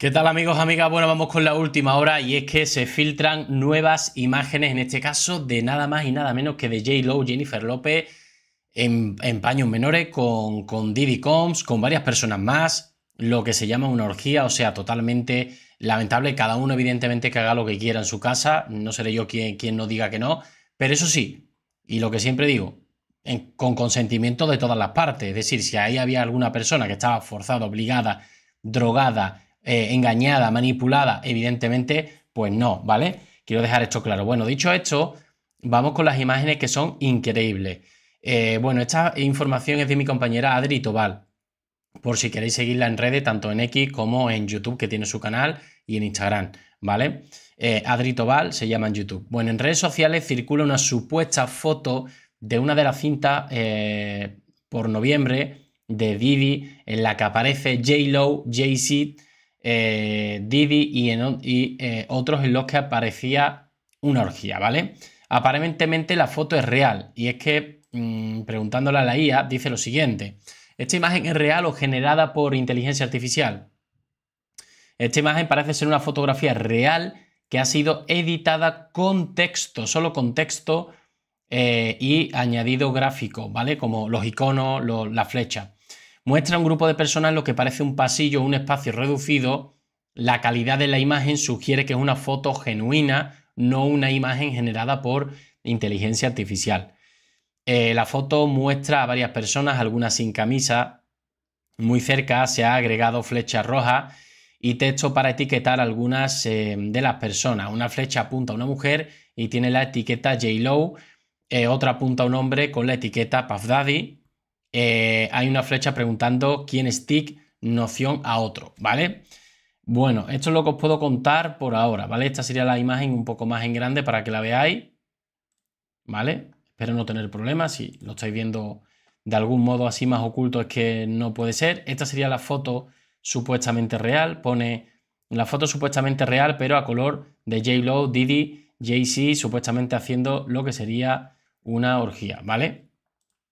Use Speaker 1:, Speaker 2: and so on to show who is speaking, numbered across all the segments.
Speaker 1: ¿Qué tal amigos, amigas? Bueno, vamos con la última hora y es que se filtran nuevas imágenes, en este caso de nada más y nada menos que de J. Lowe, Jennifer López, en, paños menores, con, con Diddy Combs, con varias personas más, lo que se llama una orgía, o sea, totalmente lamentable, cada uno evidentemente que haga lo que quiera en su casa, no seré yo quien, quien no diga que no, pero eso sí, y lo que siempre digo, con consentimiento de todas las partes, es decir, si ahí había alguna persona que estaba forzada, obligada, drogada, eh, engañada, manipulada? Evidentemente, pues no, ¿vale? Quiero dejar esto claro. Bueno, dicho esto, vamos con las imágenes que son increíbles. Eh, bueno, esta información es de mi compañera Adri Tobal, por si queréis seguirla en redes, tanto en X como en YouTube, que tiene su canal, y en Instagram, ¿vale? Eh, Adri Tobal se llama en YouTube. Bueno, en redes sociales circula una supuesta foto de una de las cintas por noviembre de Didi, en la que aparece J-Lo, Jay-Z eh, Didi y, eh, otros en los que aparecía una orgía, ¿vale? Aparentemente la foto es real y es que mm, preguntándole a la IA dice lo siguiente, ¿esta imagen es real o generada por inteligencia artificial? Esta imagen parece ser una fotografía real que ha sido editada con texto, solo con texto eh, y añadido gráfico, ¿vale? Como los iconos, la flecha muestra a un grupo de personas lo que parece un pasillo, o un espacio reducido. La calidad de la imagen sugiere que es una foto genuina, no una imagen generada por inteligencia artificial. Eh, la foto muestra a varias personas, algunas sin camisa. Muy cerca se ha agregado flecha roja y texto para etiquetar algunas eh, de las personas. Una flecha apunta a una mujer y tiene la etiqueta j eh, otra apunta a un hombre con la etiqueta Puff Daddy eh, hay una flecha preguntando quién es Tick, noción a otro, ¿vale? Bueno, esto es lo que os puedo contar por ahora, ¿vale? Esta sería la imagen un poco más en grande para que la veáis, ¿vale? Espero no tener problemas, si lo estáis viendo de algún modo así más oculto es que no puede ser. Esta sería la foto supuestamente real, pone la foto supuestamente real, pero a color de J-Lo, Didi, JC, supuestamente haciendo lo que sería una orgía, ¿vale?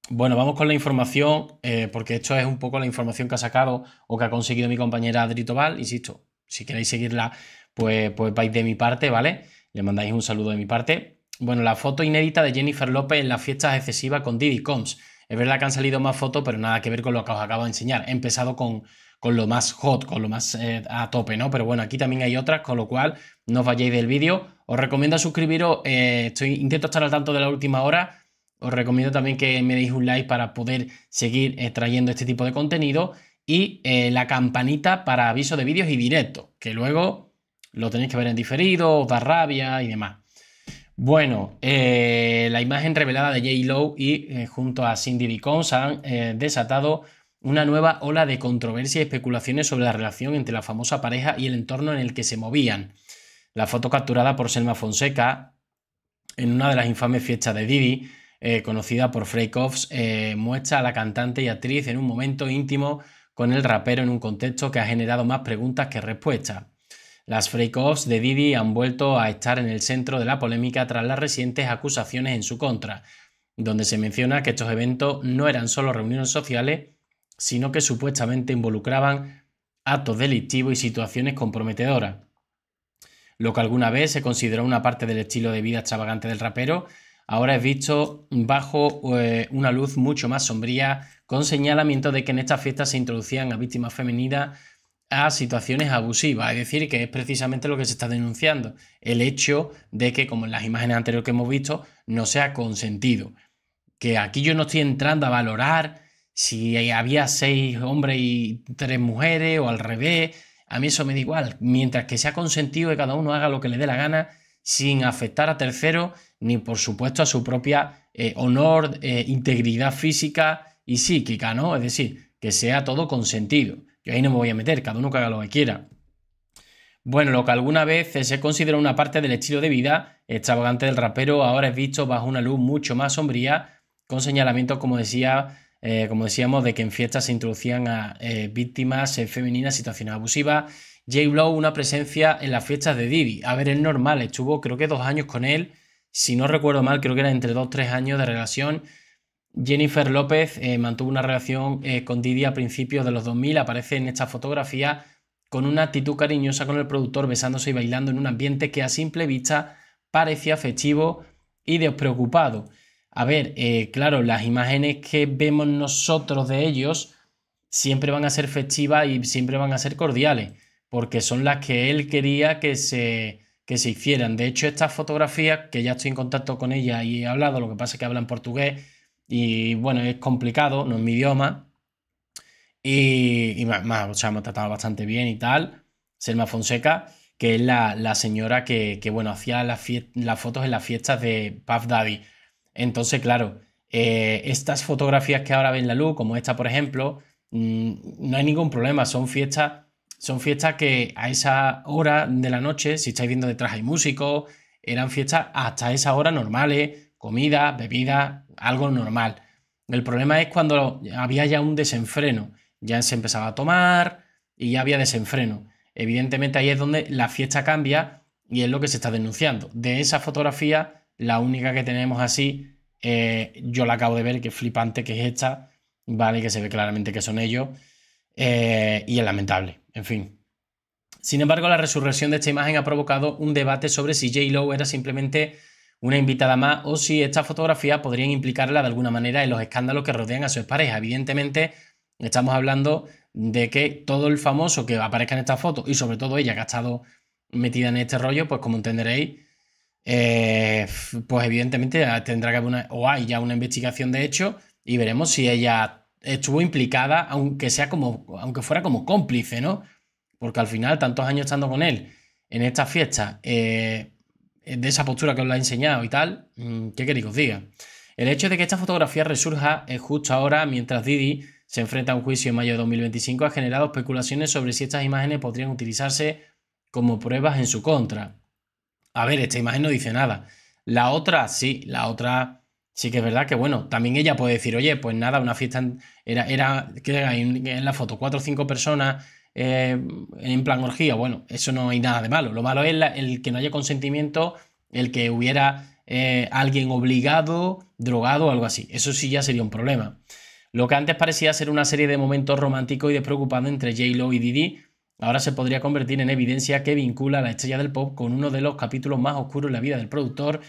Speaker 1: Bueno, vamos con la información, eh, porque esto es un poco la información que ha sacado o que ha conseguido mi compañera Adri Insisto, si queréis seguirla, pues, pues vais de mi parte, ¿vale? Le mandáis un saludo de mi parte. Bueno, la foto inédita de Jennifer López en las fiestas excesivas con Diddy Combs. Es verdad que han salido más fotos, pero nada que ver con lo que os acabo de enseñar. He empezado con, con lo más hot, con lo más eh, a tope, ¿no? Pero bueno, aquí también hay otras, con lo cual no os vayáis del vídeo. Os recomiendo suscribiros, eh, estoy, intento estar al tanto de la última hora os recomiendo también que me deis un like para poder seguir trayendo este tipo de contenido y eh, la campanita para aviso de vídeos y directos, que luego lo tenéis que ver en diferido, os da rabia y demás. Bueno, eh, la imagen revelada de J. Lowe y eh, junto a Cindy vicons han desatado una nueva ola de controversia y especulaciones sobre la relación entre la famosa pareja y el entorno en el que se movían. La foto capturada por Selma Fonseca en una de las infames fiestas de Didi eh, conocida por Freikovs, eh, muestra a la cantante y actriz en un momento íntimo con el rapero en un contexto que ha generado más preguntas que respuestas. Las Freikovs de Didi han vuelto a estar en el centro de la polémica tras las recientes acusaciones en su contra, donde se menciona que estos eventos no eran solo reuniones sociales, sino que supuestamente involucraban actos delictivos y situaciones comprometedoras. Lo que alguna vez se consideró una parte del estilo de vida extravagante del rapero, ahora he visto bajo eh, una luz mucho más sombría, con señalamiento de que en estas fiestas se introducían a víctimas femeninas a situaciones abusivas, es decir, que es precisamente lo que se está denunciando, el hecho de que, como en las imágenes anteriores que hemos visto, no se ha consentido. Que aquí yo no estoy entrando a valorar si había seis hombres y tres mujeres o al revés, a mí eso me da igual, mientras que se ha consentido que cada uno haga lo que le dé la gana sin afectar a terceros ni por supuesto a su propia eh, honor, eh, integridad física y psíquica, ¿no? Es decir, que sea todo consentido. Yo ahí no me voy a meter, cada uno que haga lo que quiera. Bueno, lo que alguna vez se considera una parte del estilo de vida extravagante del rapero, ahora es visto bajo una luz mucho más sombría, con señalamientos, como decía, eh, como decíamos, de que en fiestas se introducían a víctimas femeninas, situaciones abusivas. J. Blow, una presencia en las fiestas de Diddy. A ver, es normal, estuvo creo que dos años con él si no recuerdo mal, creo que era entre o tres años de relación. Jennifer López eh, mantuvo una relación eh, con Didi a principios de los 2000, aparece en esta fotografía con una actitud cariñosa con el productor, besándose y bailando en un ambiente que a simple vista parecía festivo y despreocupado. A ver, eh, claro, las imágenes que vemos nosotros de ellos siempre van a ser festivas y siempre van a ser cordiales, porque son las que él quería que se, que se hicieran. De hecho, estas fotografías, que ya estoy en contacto con ella y he hablado, lo que pasa es que hablan portugués y bueno, es complicado, no es mi idioma. Y, más, o sea, me ha tratado bastante bien y tal. Selma Fonseca, que es la, la señora que, bueno, hacía las, fotos en las fiestas de Puff Daddy. Entonces, claro, eh, estas fotografías que ahora ven la luz, como esta, por ejemplo, mm, no hay ningún problema, son fiestas son fiestas que a esa hora de la noche, si estáis viendo detrás hay músicos, eran fiestas hasta esa hora normales, comida, bebida, algo normal. El problema es cuando había ya un desenfreno, ya se empezaba a tomar y ya había desenfreno. Evidentemente ahí es donde la fiesta cambia y es lo que se está denunciando. De esa fotografía, la única que tenemos así, eh, yo la acabo de ver, que flipante que es esta, ¿vale? Que se ve claramente que son ellos eh, y es lamentable. En fin. Sin embargo, la resurrección de esta imagen ha provocado un debate sobre si J. Lowe era simplemente una invitada más o si esta fotografía podría implicarla de alguna manera en los escándalos que rodean a sus parejas. Evidentemente, estamos hablando de que todo el famoso que aparezca en esta foto y sobre todo ella que ha estado metida en este rollo, pues como entenderéis, eh, pues evidentemente tendrá que haber una, o hay ya una investigación de hecho y veremos si ella estuvo implicada, aunque sea como, aunque fuera como cómplice, ¿no? Porque al final, tantos años estando con él en esta fiesta, eh, de esa postura que os la he enseñado y tal, mm, ¿qué queréis que os diga? El hecho de que esta fotografía resurja es justo ahora, mientras Didi se enfrenta a un juicio en mayo de 2025, ha generado especulaciones sobre si estas imágenes podrían utilizarse como pruebas en su contra. A ver, esta imagen no dice nada. La otra, sí, la otra sí que es verdad que, bueno, también ella puede decir, oye, pues nada, una fiesta era, era, que en, en la foto, cuatro o cinco personas eh, en plan orgía. Bueno, eso no hay nada de malo. Lo malo es el que no haya consentimiento, el que hubiera eh, alguien obligado, drogado o algo así. Eso sí ya sería un problema. Lo que antes parecía ser una serie de momentos románticos y despreocupados entre J-Lo y Didi, ahora se podría convertir en evidencia que vincula a la estrella del pop con uno de los capítulos más oscuros en la vida del productor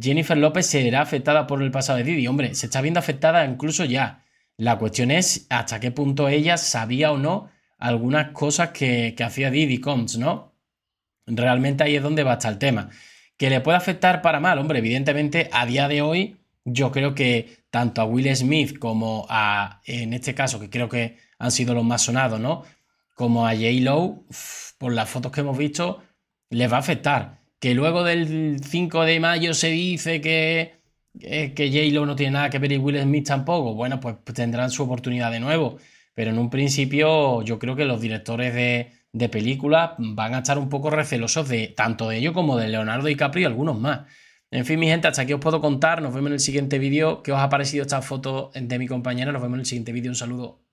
Speaker 1: Jennifer López será afectada por el pasado de Didi. Hombre, se está viendo afectada incluso ya. La cuestión es hasta qué punto ella sabía o no algunas cosas que, hacía Didi Combs, ¿no? Realmente ahí es donde va a estar el tema. Que le puede afectar para mal, hombre, evidentemente a día de hoy yo creo que tanto a Will Smith como a, en este caso, que creo que han sido los más sonados, ¿no? Como a J. Lowe, por las fotos que hemos visto, les va a afectar que luego del 5 de mayo se dice que, que, J-Lo no tiene nada que ver y Will Smith tampoco, bueno, pues tendrán su oportunidad de nuevo. Pero en un principio yo creo que los directores de, de películas van a estar un poco recelosos de tanto de ello como de Leonardo DiCaprio y algunos más. En fin, mi gente, hasta aquí os puedo contar. Nos vemos en el siguiente vídeo. ¿Qué os ha parecido esta foto de mi compañera? Nos vemos en el siguiente vídeo. Un saludo.